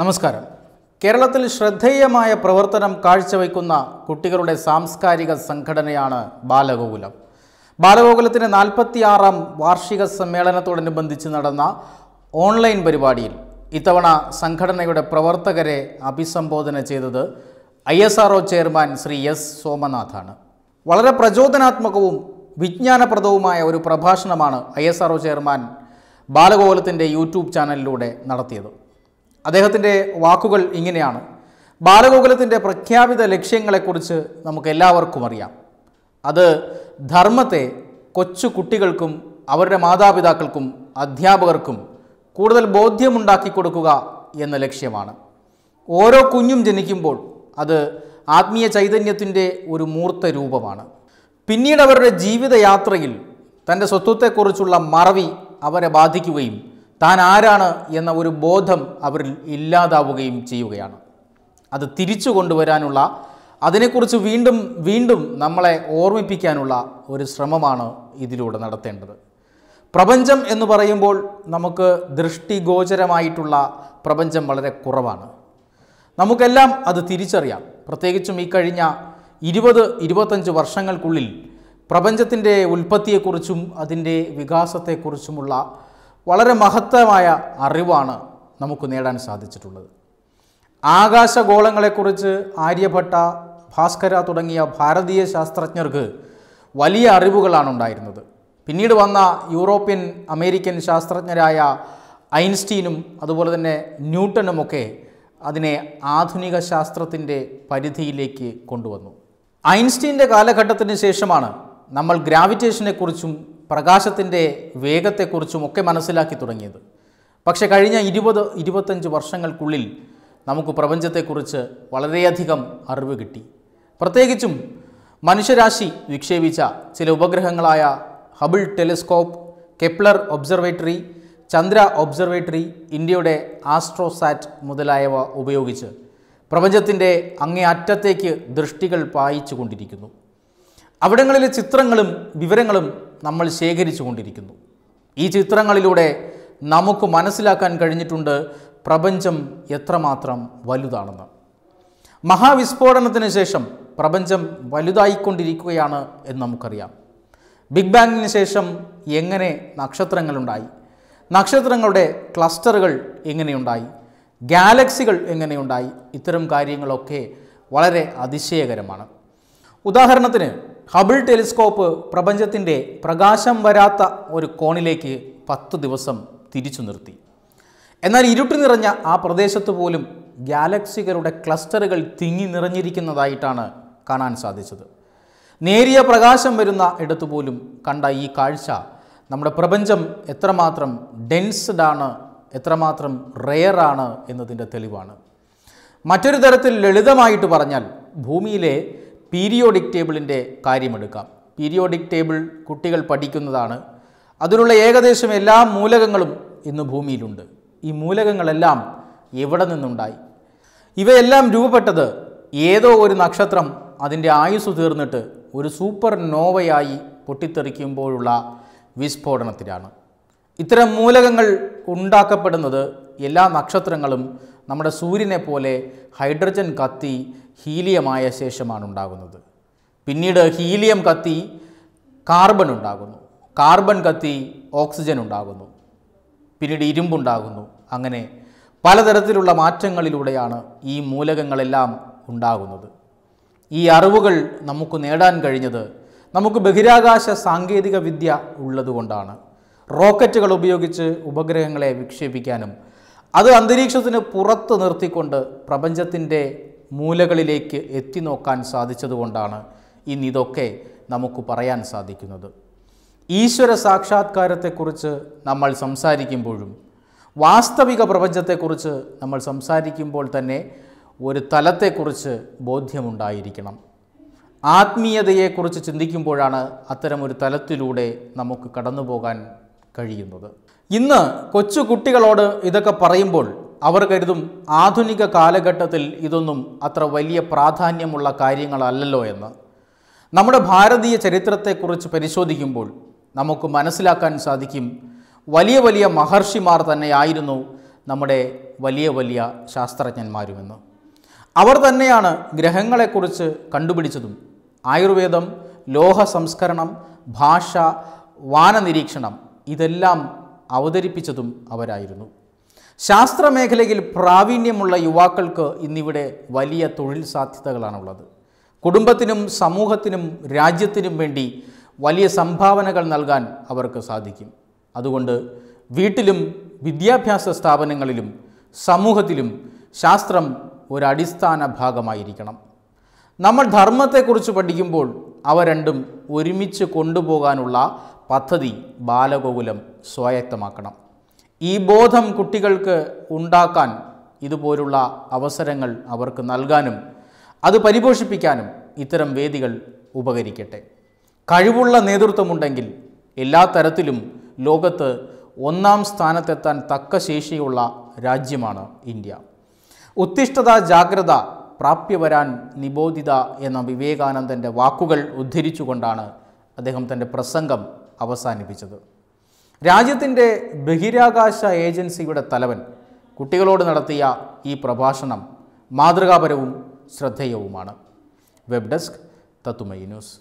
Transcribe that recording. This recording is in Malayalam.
നമസ്കാരം കേരളത്തിൽ ശ്രദ്ധേയമായ പ്രവർത്തനം കാഴ്ചവെക്കുന്ന കുട്ടികളുടെ സാംസ്കാരിക സംഘടനയാണ് ബാലഗോകുലം ബാലഗോകുലത്തിൻ്റെ നാൽപ്പത്തിയാറാം വാർഷിക സമ്മേളനത്തോടനുബന്ധിച്ച് നടന്ന ഓൺലൈൻ പരിപാടിയിൽ ഇത്തവണ സംഘടനയുടെ പ്രവർത്തകരെ അഭിസംബോധന ചെയ്തത് I S R chairman Shri S സോമനാഥാണ് വളരെ പ്രചോദനാത്മകവും വിജ്ഞാനപ്രദവുമായ ഒരു പ്രഭാഷണമാണ് ഐ എസ് ആർ ചെയർമാൻ ബാലഗോകുലത്തിൻ്റെ യൂട്യൂബ് ചാനലിലൂടെ നടത്തിയത് അദ്ദേഹത്തിൻ്റെ വാക്കുകൾ ഇങ്ങനെയാണ് ബാലഗോകുലത്തിൻ്റെ പ്രഖ്യാപിത ലക്ഷ്യങ്ങളെക്കുറിച്ച് നമുക്ക് എല്ലാവർക്കും അറിയാം അത് ധർമ്മത്തെ കൊച്ചു കുട്ടികൾക്കും അവരുടെ മാതാപിതാക്കൾക്കും അധ്യാപകർക്കും കൂടുതൽ ബോധ്യമുണ്ടാക്കി കൊടുക്കുക എന്ന ലക്ഷ്യമാണ് ഓരോ കുഞ്ഞും ജനിക്കുമ്പോൾ അത് ആത്മീയ ചൈതന്യത്തിൻ്റെ ഒരു മൂർത്ത രൂപമാണ് പിന്നീട് അവരുടെ ജീവിതയാത്രയിൽ തൻ്റെ സ്വത്വത്തെക്കുറിച്ചുള്ള മറവി അവരെ ബാധിക്കുകയും താൻ ആരാണ് എന്ന ഒരു ബോധം അവരിൽ ഇല്ലാതാവുകയും ചെയ്യുകയാണ് അത് തിരിച്ചു കൊണ്ടുവരാനുള്ള അതിനെക്കുറിച്ച് വീണ്ടും വീണ്ടും നമ്മളെ ഓർമ്മിപ്പിക്കാനുള്ള ഒരു ശ്രമമാണ് ഇതിലൂടെ നടത്തേണ്ടത് പ്രപഞ്ചം എന്ന് പറയുമ്പോൾ നമുക്ക് ദൃഷ്ടിഗോചരമായിട്ടുള്ള പ്രപഞ്ചം വളരെ കുറവാണ് നമുക്കെല്ലാം അത് തിരിച്ചറിയാം പ്രത്യേകിച്ചും ഈ കഴിഞ്ഞ ഇരുപത് ഇരുപത്തഞ്ച് വർഷങ്ങൾക്കുള്ളിൽ പ്രപഞ്ചത്തിൻ്റെ ഉൽപ്പത്തിയെക്കുറിച്ചും അതിൻ്റെ വികാസത്തെക്കുറിച്ചുമുള്ള വളരെ മഹത്തമായ അറിവാണ് നമുക്ക് നേടാൻ സാധിച്ചിട്ടുള്ളത് ആകാശഗോളങ്ങളെക്കുറിച്ച് ആര്യഭട്ട ഭാസ്കര തുടങ്ങിയ ഭാരതീയ ശാസ്ത്രജ്ഞർക്ക് വലിയ അറിവുകളാണ് ഉണ്ടായിരുന്നത് പിന്നീട് വന്ന യൂറോപ്യൻ അമേരിക്കൻ ശാസ്ത്രജ്ഞരായ ഐൻസ്റ്റീനും അതുപോലെ തന്നെ ന്യൂട്ടനുമൊക്കെ അതിനെ ആധുനിക ശാസ്ത്രത്തിൻ്റെ പരിധിയിലേക്ക് കൊണ്ടുവന്നു ഐൻസ്റ്റീൻ്റെ കാലഘട്ടത്തിന് ശേഷമാണ് നമ്മൾ ഗ്രാവിറ്റേഷനെക്കുറിച്ചും പ്രകാശത്തിൻ്റെ വേഗത്തെക്കുറിച്ചും ഒക്കെ മനസ്സിലാക്കി തുടങ്ങിയത് പക്ഷേ കഴിഞ്ഞ ഇരുപത് ഇരുപത്തഞ്ച് വർഷങ്ങൾക്കുള്ളിൽ നമുക്ക് പ്രപഞ്ചത്തെക്കുറിച്ച് വളരെയധികം അറിവ് കിട്ടി പ്രത്യേകിച്ചും മനുഷ്യരാശി വിക്ഷേപിച്ച ചില ഉപഗ്രഹങ്ങളായ Hubble telescope Kepler observatory Chandra observatory ഇന്ത്യയുടെ ആസ്ട്രോസാറ്റ് മുതലായവ ഉപയോഗിച്ച് പ്രപഞ്ചത്തിൻ്റെ അങ്ങേ അറ്റത്തേക്ക് ദൃഷ്ടികൾ പായിച്ചു കൊണ്ടിരിക്കുന്നു അവിടങ്ങളിലെ ചിത്രങ്ങളും വിവരങ്ങളും നമ്മൾ ശേഖരിച്ചു കൊണ്ടിരിക്കുന്നു ഈ ചിത്രങ്ങളിലൂടെ നമുക്ക് മനസ്സിലാക്കാൻ കഴിഞ്ഞിട്ടുണ്ട് പ്രപഞ്ചം എത്രമാത്രം വലുതാണെന്ന് മഹാവിസ്ഫോടനത്തിന് ശേഷം പ്രപഞ്ചം വലുതായിക്കൊണ്ടിരിക്കുകയാണ് എന്ന് നമുക്കറിയാം ബിഗ് ബാങ്ങിന് ശേഷം എങ്ങനെ നക്ഷത്രങ്ങളുണ്ടായി നക്ഷത്രങ്ങളുടെ ക്ലസ്റ്ററുകൾ എങ്ങനെയുണ്ടായി ഗാലക്സികൾ എങ്ങനെയുണ്ടായി ഇത്തരം കാര്യങ്ങളൊക്കെ വളരെ അതിശയകരമാണ് ഉദാഹരണത്തിന് ഹബിൾ ടെലിസ്കോപ്പ് പ്രപഞ്ചത്തിൻ്റെ പ്രകാശം വരാത്ത ഒരു കോണിലേക്ക് പത്ത് ദിവസം തിരിച്ചു നിർത്തി എന്നാൽ ഇരുട്ട് നിറഞ്ഞ ആ പ്രദേശത്ത് പോലും ഗാലക്സികളുടെ ക്ലസ്റ്ററുകൾ തിങ്ങി നിറഞ്ഞിരിക്കുന്നതായിട്ടാണ് കാണാൻ സാധിച്ചത് നേരിയ പ്രകാശം വരുന്ന ഇടത്തു പോലും കണ്ട ഈ കാഴ്ച നമ്മുടെ പ്രപഞ്ചം എത്രമാത്രം ഡെൻസ്ഡ് ആണ് എത്രമാത്രം റെയറാണ് എന്നതിൻ്റെ തെളിവാണ് മറ്റൊരു തരത്തിൽ ലളിതമായിട്ട് പറഞ്ഞാൽ ഭൂമിയിലെ പീരിയോഡിക് ടേബിളിൻ്റെ കാര്യമെടുക്കാം പീരിയോഡിക് ടേബിൾ കുട്ടികൾ പഠിക്കുന്നതാണ് അതിനുള്ള ഏകദേശം എല്ലാ മൂലകങ്ങളും ഇന്ന് ഭൂമിയിലുണ്ട് ഈ മൂലകങ്ങളെല്ലാം എവിടെ നിന്നുണ്ടായി ഇവയെല്ലാം രൂപപ്പെട്ടത് ഏതോ ഒരു നക്ഷത്രം അതിൻ്റെ ആയുസ് തീർന്നിട്ട് ഒരു സൂപ്പർ നോവയായി പൊട്ടിത്തെറിക്കുമ്പോഴുള്ള വിസ്ഫോടനത്തിലാണ് ഇത്തരം മൂലകങ്ങൾ ഉണ്ടാക്കപ്പെടുന്നത് എല്ലാ നക്ഷത്രങ്ങളും നമ്മുടെ സൂര്യനെ പോലെ ഹൈഡ്രജൻ കത്തി ഹീലിയമായ ശേഷമാണ് ഉണ്ടാകുന്നത് പിന്നീട് ഹീലിയം കത്തി കാർബൺ ഉണ്ടാകുന്നു കാർബൺ കത്തി ഓക്സിജൻ ഉണ്ടാകുന്നു പിന്നീട് ഇരുമ്പുണ്ടാകുന്നു അങ്ങനെ പലതരത്തിലുള്ള മാറ്റങ്ങളിലൂടെയാണ് ഈ മൂലകങ്ങളെല്ലാം ഉണ്ടാകുന്നത് ഈ അറിവുകൾ നമുക്ക് നേടാൻ കഴിഞ്ഞത് നമുക്ക് ബഹിരാകാശ സാങ്കേതിക വിദ്യ ഉള്ളതുകൊണ്ടാണ് റോക്കറ്റുകൾ ഉപയോഗിച്ച് ഉപഗ്രഹങ്ങളെ വിക്ഷേപിക്കാനും അത് അന്തരീക്ഷത്തിന് പുറത്ത് നിർത്തിക്കൊണ്ട് പ്രപഞ്ചത്തിൻ്റെ മൂലകളിലേക്ക് എത്തി നോക്കാൻ സാധിച്ചതുകൊണ്ടാണ് ഇന്നിതൊക്കെ നമുക്ക് പറയാൻ സാധിക്കുന്നത് ഈശ്വര സാക്ഷാത്കാരത്തെക്കുറിച്ച് നമ്മൾ സംസാരിക്കുമ്പോഴും വാസ്തവിക പ്രപഞ്ചത്തെക്കുറിച്ച് നമ്മൾ സംസാരിക്കുമ്പോൾ തന്നെ ഒരു തലത്തെക്കുറിച്ച് ബോധ്യമുണ്ടായിരിക്കണം ആത്മീയതയെക്കുറിച്ച് ചിന്തിക്കുമ്പോഴാണ് അത്തരമൊരു തലത്തിലൂടെ നമുക്ക് കടന്നു പോകാൻ കഴിയുന്നത് ഇന്ന് കൊച്ചു കുട്ടികളോട് ഇതൊക്കെ പറയുമ്പോൾ അവർ കരുതും ആധുനിക കാലഘട്ടത്തിൽ ഇതൊന്നും അത്ര വലിയ പ്രാധാന്യമുള്ള കാര്യങ്ങളല്ലല്ലോ എന്ന് നമ്മുടെ ഭാരതീയ ചരിത്രത്തെക്കുറിച്ച് പരിശോധിക്കുമ്പോൾ നമുക്ക് മനസ്സിലാക്കാൻ സാധിക്കും വലിയ വലിയ മഹർഷിമാർ തന്നെയായിരുന്നു നമ്മുടെ വലിയ വലിയ ശാസ്ത്രജ്ഞന്മാരുമെന്ന് അവർ തന്നെയാണ് ഗ്രഹങ്ങളെക്കുറിച്ച് കണ്ടുപിടിച്ചതും ആയുർവേദം ലോഹ സംസ്കരണം ഭാഷ വാനനിരീക്ഷണം ഇതെല്ലാം അവതരിപ്പിച്ചതും അവരായിരുന്നു ശാസ്ത്രമേഖലയിൽ പ്രാവീണ്യമുള്ള യുവാക്കൾക്ക് ഇന്നിവിടെ വലിയ തൊഴിൽ സാധ്യതകളാണുള്ളത് കുടുംബത്തിനും സമൂഹത്തിനും രാജ്യത്തിനും വേണ്ടി വലിയ സംഭാവനകൾ നൽകാൻ അവർക്ക് സാധിക്കും അതുകൊണ്ട് വീട്ടിലും വിദ്യാഭ്യാസ സ്ഥാപനങ്ങളിലും സമൂഹത്തിലും ശാസ്ത്രം ഒരടിസ്ഥാന ഭാഗമായിരിക്കണം നമ്മൾ ധർമ്മത്തെക്കുറിച്ച് പഠിക്കുമ്പോൾ അവ രണ്ടും ഒരുമിച്ച് കൊണ്ടുപോകാനുള്ള പദ്ധതി ബാലഗോകുലം സ്വായത്തമാക്കണം ഈ ബോധം കുട്ടികൾക്ക് ഉണ്ടാക്കാൻ ഇതുപോലുള്ള അവസരങ്ങൾ അവർക്ക് നൽകാനും അത് പരിപോഷിപ്പിക്കാനും ഇത്തരം വേദികൾ ഉപകരിക്കട്ടെ കഴിവുള്ള നേതൃത്വമുണ്ടെങ്കിൽ എല്ലാ തരത്തിലും ലോകത്ത് ഒന്നാം സ്ഥാനത്തെത്താൻ തക്ക ശേഷിയുള്ള രാജ്യമാണ് ഇന്ത്യ ഉത്തിഷ്ഠത ജാഗ്രത പ്രാപ്യ വരാൻ നിബോധിത എന്ന വിവേകാനന്ദൻ്റെ വാക്കുകൾ ഉദ്ധരിച്ചുകൊണ്ടാണ് അദ്ദേഹം തൻ്റെ പ്രസംഗം അവസാനിപ്പിച്ചത് രാജ്യത്തിൻ്റെ ബഹിരാകാശ ഏജൻസിയുടെ തലവൻ കുട്ടികളോട് നടത്തിയ ഈ പ്രഭാഷണം മാതൃകാപരവും ശ്രദ്ധേയവുമാണ് വെബ് ഡെസ്ക് തത്തുമൈ ന്യൂസ്